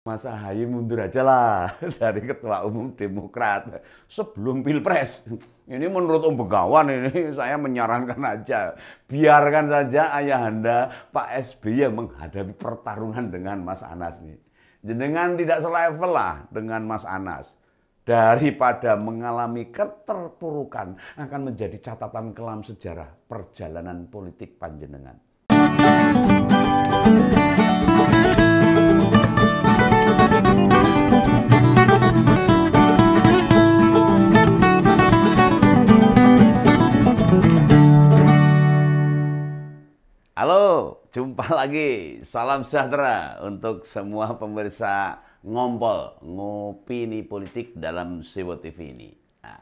Mas Ahaye mundur aja lah dari Ketua Umum Demokrat sebelum Pilpres. Ini menurut Om Begawan ini saya menyarankan aja. Biarkan saja ayah anda Pak SBY menghadapi pertarungan dengan Mas Anas nih. Jenengan tidak selevel lah dengan Mas Anas. Daripada mengalami keterpurukan akan menjadi catatan kelam sejarah perjalanan politik panjenengan. Jumpa lagi, salam sejahtera untuk semua pemirsa ngompol, ngopi nih politik dalam Sewo TV ini. Nah,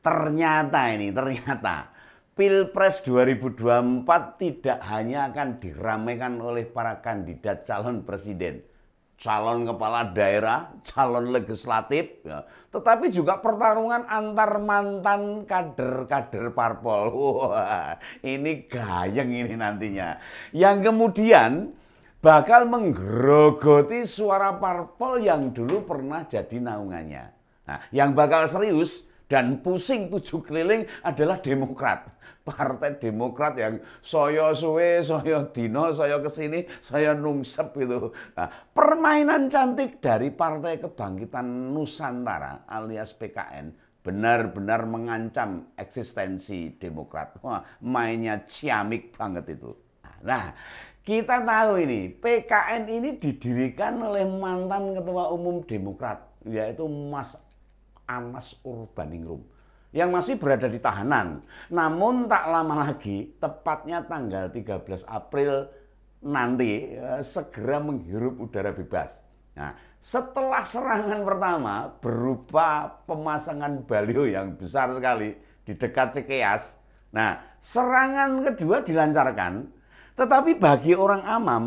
ternyata ini, ternyata Pilpres 2024 tidak hanya akan diramaikan oleh para kandidat calon presiden, calon kepala daerah, calon legislatif, ya. tetapi juga pertarungan antar mantan kader-kader parpol. Wah, ini gayeng ini nantinya. Yang kemudian bakal menggerogoti suara parpol yang dulu pernah jadi naungannya. Nah, yang bakal serius dan pusing tujuh keliling adalah Demokrat. Partai Demokrat yang soyo suwe, soyo dino, soyo kesini, soyo nungsep itu. Nah, permainan cantik dari Partai Kebangkitan Nusantara alias PKN benar-benar mengancam eksistensi Demokrat. Wah, mainnya ciamik banget itu. Nah, kita tahu ini, PKN ini didirikan oleh mantan Ketua Umum Demokrat, yaitu Mas Anas Urbaningrum yang masih berada di tahanan. Namun tak lama lagi, tepatnya tanggal 13 April nanti eh, segera menghirup udara bebas. Nah, setelah serangan pertama berupa pemasangan baliho yang besar sekali di dekat Cikeas, nah serangan kedua dilancarkan, tetapi bagi orang amam,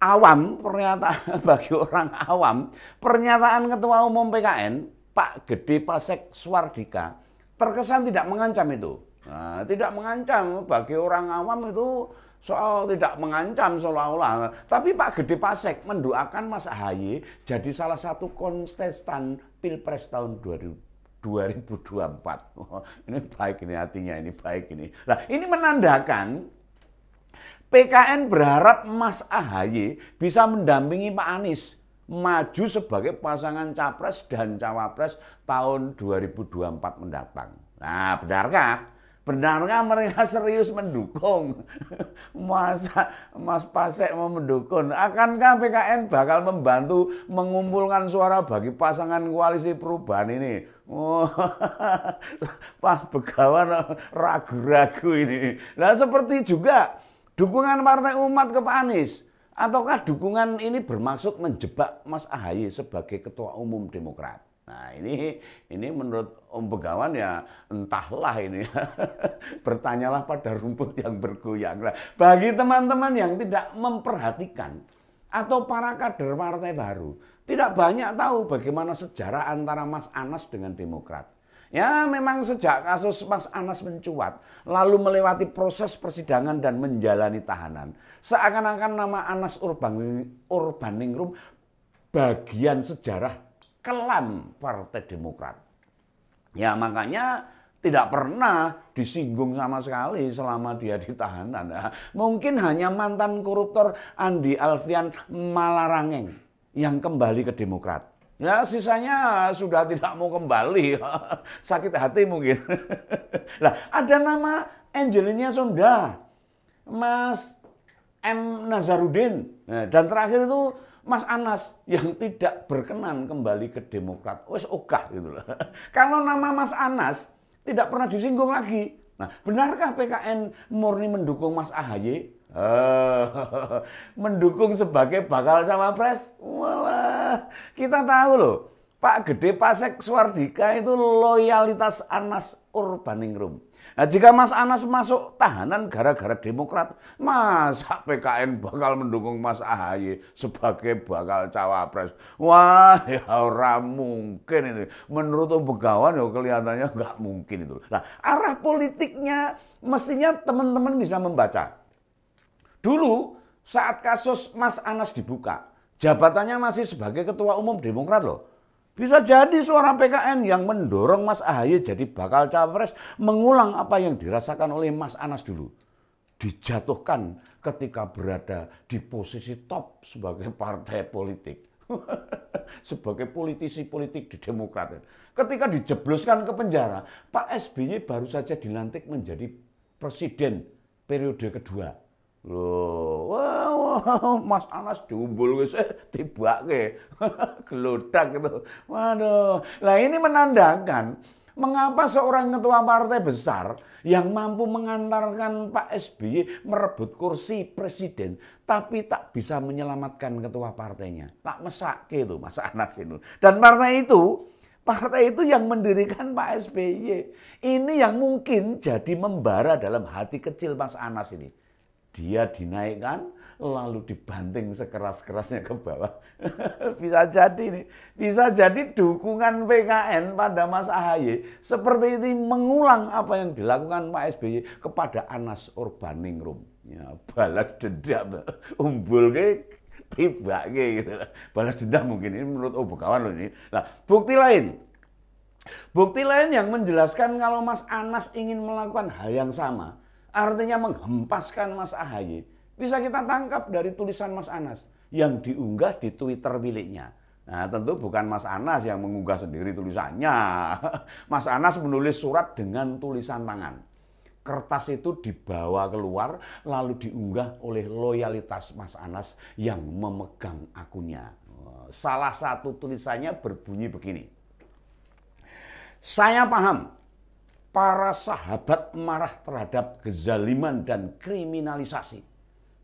awam ternyata bagi orang awam pernyataan ketua umum PKN Pak Gede Pasek Swardika terkesan tidak mengancam itu. Nah, tidak mengancam bagi orang awam itu soal tidak mengancam seolah-olah. Tapi Pak Gede Pasek mendoakan Mas Ahaye jadi salah satu kontestan Pilpres tahun 2024. Oh, ini baik ini hatinya, ini baik ini. Nah, ini menandakan PKN berharap Mas Ahaye bisa mendampingi Pak Anies maju sebagai pasangan capres dan cawapres tahun 2024 mendatang. Nah, benarkah? Benarkah mereka serius mendukung? Masa Mas Pasek mau mendukung? Akankah PKN bakal membantu mengumpulkan suara bagi pasangan koalisi perubahan ini? Oh, Pak Begawan ragu-ragu ini. Nah, seperti juga dukungan Partai Umat ke Pak Anies Ataukah dukungan ini bermaksud menjebak Mas Ahaye sebagai ketua umum Demokrat? Nah ini ini menurut Om Begawan ya entahlah ini bertanyalah pada rumput yang bergoyang. Nah, bagi teman-teman yang tidak memperhatikan atau para kader partai baru tidak banyak tahu bagaimana sejarah antara Mas Anas dengan Demokrat. Ya memang sejak kasus Mas Anas mencuat, lalu melewati proses persidangan dan menjalani tahanan. Seakan-akan nama Anas Urban, Urbaningrum bagian sejarah kelam Partai Demokrat. Ya makanya tidak pernah disinggung sama sekali selama dia ditahanan. Ya, mungkin hanya mantan koruptor Andi Alfian Malarangeng yang kembali ke Demokrat. Ya sisanya sudah tidak mau kembali, sakit hati mungkin. nah ada nama Angelina Sonda, Mas M. Nazarudin, nah, dan terakhir itu Mas Anas yang tidak berkenan kembali ke Demokrat. Wes okah gitu loh. Kalau nama Mas Anas tidak pernah disinggung lagi. Nah, benarkah PKN murni mendukung Mas Ahaye? Oh, mendukung sebagai bakal sama pres. Walah, kita tahu loh, Pak Gede Pasek Suardika itu loyalitas Anas Urbaningrum. Nah, jika Mas Anas masuk tahanan gara-gara Demokrat, masa PKN bakal mendukung Mas Ahaye sebagai bakal cawapres? Wah, ya orang mungkin ini. Menurut Begawan ya kelihatannya nggak mungkin itu. Nah, arah politiknya mestinya teman-teman bisa membaca. Dulu saat kasus Mas Anas dibuka, jabatannya masih sebagai Ketua Umum Demokrat loh. Bisa jadi suara PKN yang mendorong Mas Ahaye jadi bakal capres mengulang apa yang dirasakan oleh Mas Anas dulu. Dijatuhkan ketika berada di posisi top sebagai partai politik. sebagai politisi politik di Demokrat. Ketika dijebloskan ke penjara, Pak SBY baru saja dilantik menjadi presiden periode kedua Loh, wah, Mas Anas jumbul wis eh, tibake. Gelodak gitu. Waduh. Lah ini menandakan mengapa seorang ketua partai besar yang mampu mengantarkan Pak SBY merebut kursi presiden tapi tak bisa menyelamatkan ketua partainya. Tak mesake itu Mas Anas itu. Dan partai itu Partai itu yang mendirikan Pak SBY. Ini yang mungkin jadi membara dalam hati kecil Mas Anas ini dia dinaikkan lalu dibanting sekeras-kerasnya ke bawah. Bisa jadi nih, bisa jadi dukungan PKN pada Mas AHY seperti ini mengulang apa yang dilakukan Pak SBY kepada Anas Urbaningrum. Ya, balas dendam umbul ke tiba ke gitu. Balas dendam mungkin ini menurut oh kawan loh ini. Nah, bukti lain Bukti lain yang menjelaskan kalau Mas Anas ingin melakukan hal yang sama, Artinya menghempaskan Mas Ahaye. Bisa kita tangkap dari tulisan Mas Anas yang diunggah di Twitter miliknya. Nah tentu bukan Mas Anas yang mengunggah sendiri tulisannya. Mas Anas menulis surat dengan tulisan tangan. Kertas itu dibawa keluar lalu diunggah oleh loyalitas Mas Anas yang memegang akunnya. Oh, salah satu tulisannya berbunyi begini. Saya paham para sahabat marah terhadap kezaliman dan kriminalisasi.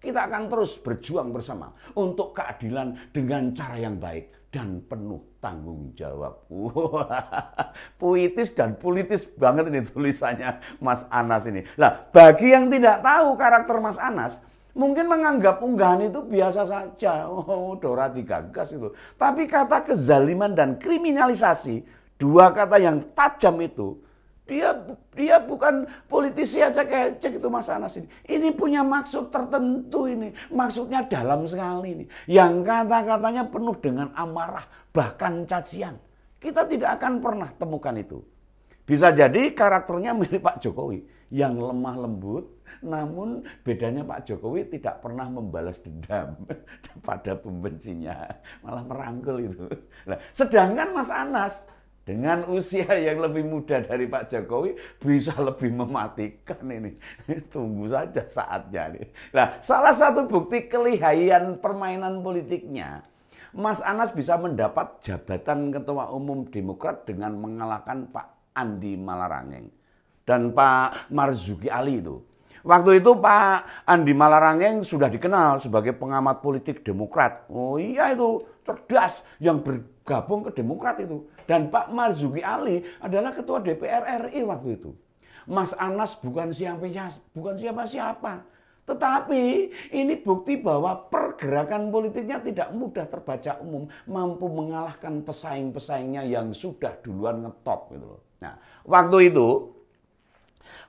Kita akan terus berjuang bersama untuk keadilan dengan cara yang baik dan penuh tanggung jawab. Wow, puitis dan politis banget ini tulisannya Mas Anas ini. Nah, bagi yang tidak tahu karakter Mas Anas, mungkin menganggap unggahan itu biasa saja. Oh, Dora digagas itu. Tapi kata kezaliman dan kriminalisasi, dua kata yang tajam itu dia dia bukan politisi aja kecek itu Mas Anas ini. Ini punya maksud tertentu ini. Maksudnya dalam sekali ini. Yang kata-katanya penuh dengan amarah, bahkan cacian. Kita tidak akan pernah temukan itu. Bisa jadi karakternya mirip Pak Jokowi yang lemah lembut, namun bedanya Pak Jokowi tidak pernah membalas dendam pada pembencinya, malah merangkul itu. Nah, sedangkan Mas Anas dengan usia yang lebih muda dari Pak Jokowi bisa lebih mematikan ini. Tunggu saja saatnya nih. Nah, salah satu bukti kelihaian permainan politiknya, Mas Anas bisa mendapat jabatan Ketua Umum Demokrat dengan mengalahkan Pak Andi Malarangeng dan Pak Marzuki Ali itu. Waktu itu Pak Andi Malarangeng sudah dikenal sebagai pengamat politik Demokrat. Oh iya itu cerdas yang ber gabung ke Demokrat itu. Dan Pak Marzuki Ali adalah ketua DPR RI waktu itu. Mas Anas bukan siapa bukan siapa-siapa. Tetapi ini bukti bahwa pergerakan politiknya tidak mudah terbaca umum, mampu mengalahkan pesaing-pesaingnya yang sudah duluan ngetop gitu loh. Nah, waktu itu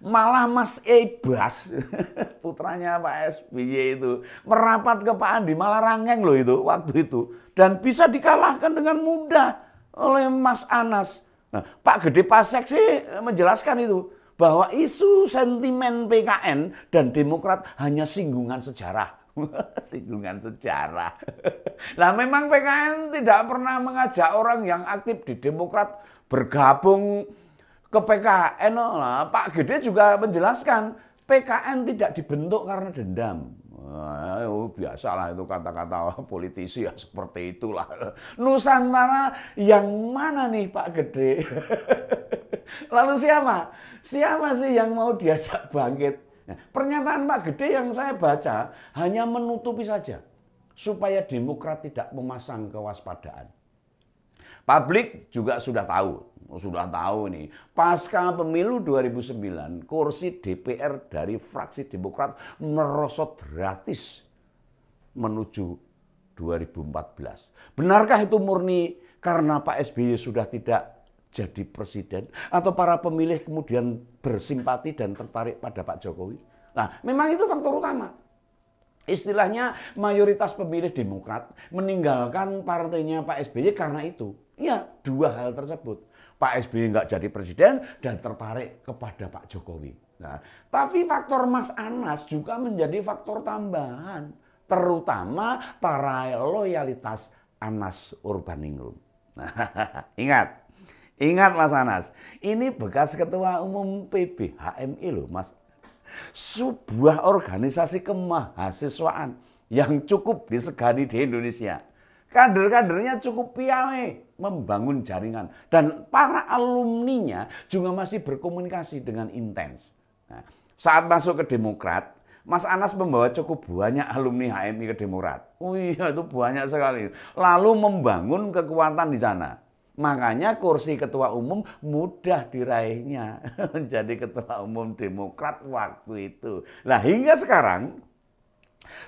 Malah Mas Ebas, putranya Pak SBY itu, merapat ke Pak Andi, malah rangeng loh itu waktu itu. Dan bisa dikalahkan dengan mudah oleh Mas Anas. Nah, Pak Gede Pasek sih menjelaskan itu bahwa isu sentimen PKN dan Demokrat hanya singgungan sejarah. singgungan sejarah. nah, memang PKN tidak pernah mengajak orang yang aktif di Demokrat bergabung ke PKN oh, lah. Pak Gede juga menjelaskan PKN tidak dibentuk karena dendam. Nah, biasalah itu kata-kata politisi ya seperti itulah. Nusantara yang mana nih Pak Gede? Lalu siapa? Siapa sih yang mau diajak bangkit? Nah, pernyataan Pak Gede yang saya baca hanya menutupi saja supaya demokrat tidak memasang kewaspadaan. Publik juga sudah tahu, oh, sudah tahu nih. Pasca pemilu 2009, kursi DPR dari fraksi Demokrat merosot gratis menuju 2014. Benarkah itu murni karena Pak SBY sudah tidak jadi presiden atau para pemilih kemudian bersimpati dan tertarik pada Pak Jokowi? Nah, memang itu faktor utama. Istilahnya mayoritas pemilih Demokrat meninggalkan partainya Pak SBY karena itu. Ya, dua hal tersebut. Pak SBY nggak jadi presiden dan tertarik kepada Pak Jokowi. Nah, tapi faktor Mas Anas juga menjadi faktor tambahan, terutama para loyalitas Anas Urbaningrum. Nah, ingat, ingat Mas Anas, ini bekas ketua umum PBHMI loh Mas. Sebuah organisasi kemahasiswaan yang cukup disegani di Indonesia. Kader-kadernya cukup piawai membangun jaringan. Dan para alumninya juga masih berkomunikasi dengan intens. Nah, saat masuk ke Demokrat, Mas Anas membawa cukup banyak alumni HMI ke Demokrat. Oh iya, itu banyak sekali. Lalu membangun kekuatan di sana. Makanya kursi ketua umum mudah diraihnya menjadi ketua umum Demokrat waktu itu. Nah hingga sekarang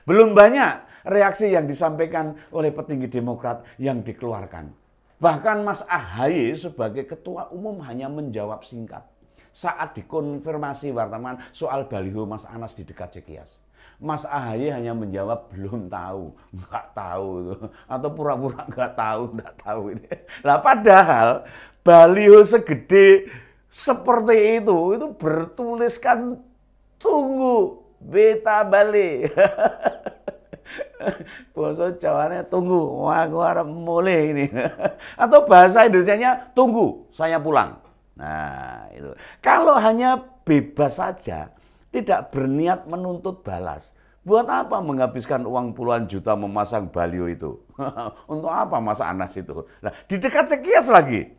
belum banyak reaksi yang disampaikan oleh petinggi Demokrat yang dikeluarkan. Bahkan Mas Ahaye sebagai ketua umum hanya menjawab singkat saat dikonfirmasi wartawan soal baliho Mas Anas di dekat Cekias. Mas Ahaye hanya menjawab belum tahu, nggak tahu atau pura-pura nggak tahu, nggak tahu ini. Nah padahal baliho segede seperti itu itu bertuliskan tunggu beta balik. bahasa Jawanya tunggu, wah aku harap mulai ini. Atau bahasa Indonesia-nya tunggu, saya pulang. Nah, itu. Kalau hanya bebas saja, tidak berniat menuntut balas. Buat apa menghabiskan uang puluhan juta memasang balio itu? Untuk apa masa Anas itu? Nah, di dekat sekias lagi.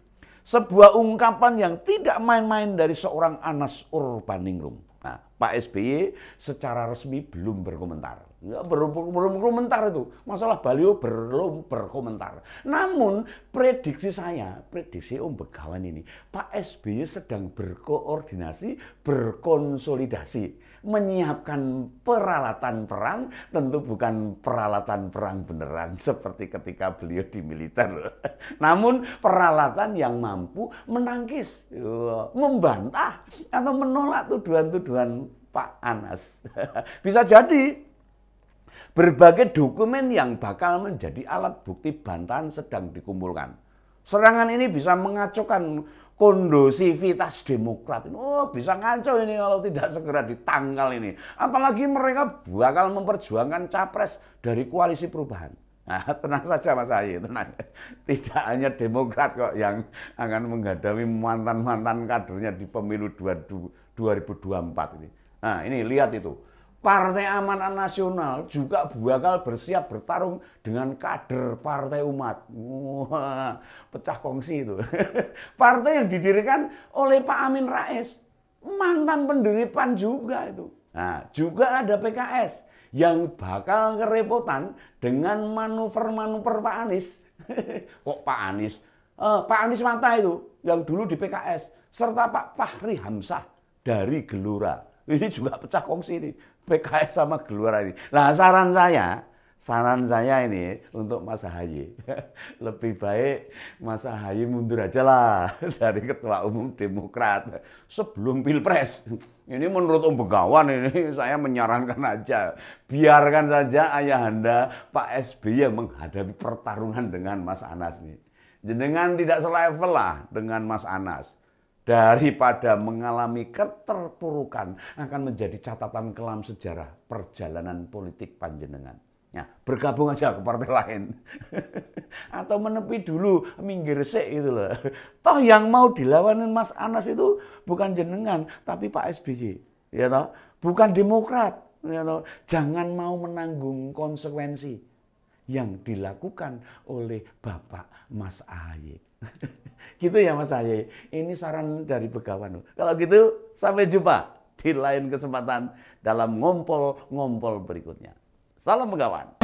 Sebuah ungkapan yang tidak main-main dari seorang Anas Urbaningrum. Nah, Pak SBY secara resmi belum berkomentar. Ya, komentar itu. Masalah baliho belum berkomentar. Namun prediksi saya, prediksi Om Begawan ini, Pak SBY sedang berkoordinasi, berkonsolidasi. Menyiapkan peralatan perang, tentu bukan peralatan perang beneran seperti ketika beliau di militer. Namun peralatan yang mampu menangkis, ya, membantah, atau menolak tuduhan-tuduhan Pak Anas. Bisa jadi Berbagai dokumen yang bakal menjadi alat bukti bantahan sedang dikumpulkan. Serangan ini bisa mengacaukan kondusivitas demokrat. Oh, bisa ngaco ini kalau tidak segera ditangkal ini. Apalagi mereka bakal memperjuangkan capres dari koalisi perubahan. Nah, tenang saja Mas Ayi, tenang. Tidak hanya Demokrat kok yang akan menghadapi mantan-mantan kadernya di pemilu 2024 ini. Nah, ini lihat itu. Partai Amanat Nasional juga bakal bersiap bertarung dengan kader Partai Umat. Wah, pecah kongsi itu. Partai yang didirikan oleh Pak Amin Rais. Mantan pendiri PAN juga itu. Nah, juga ada PKS yang bakal kerepotan dengan manuver-manuver Pak Anies. Kok Pak Anies? Eh, Pak Anies Mata itu yang dulu di PKS serta Pak Fahri Hamzah dari Gelora ini juga pecah kongsi ini PKS sama keluar ini. Nah saran saya, saran saya ini untuk Mas Ahaye, lebih baik Mas Ahaye mundur aja lah dari Ketua Umum Demokrat sebelum Pilpres. Ini menurut Om Begawan ini saya menyarankan aja, biarkan saja ayah anda Pak SBY menghadapi pertarungan dengan Mas Anas ini. Jenengan tidak selevel lah dengan Mas Anas daripada mengalami keterpurukan akan menjadi catatan kelam sejarah perjalanan politik panjenengan. Ya, bergabung aja ke partai lain. Atau menepi dulu, minggir sik itu loh. Toh yang mau dilawanin Mas Anas itu bukan jenengan, tapi Pak SBY. Ya toh? Bukan demokrat. Ya toh? Jangan mau menanggung konsekuensi yang dilakukan oleh Bapak Mas Ahaye. gitu ya Mas Ahaye. Ini saran dari Begawan. Kalau gitu sampai jumpa di lain kesempatan dalam ngompol-ngompol berikutnya. Salam Begawan.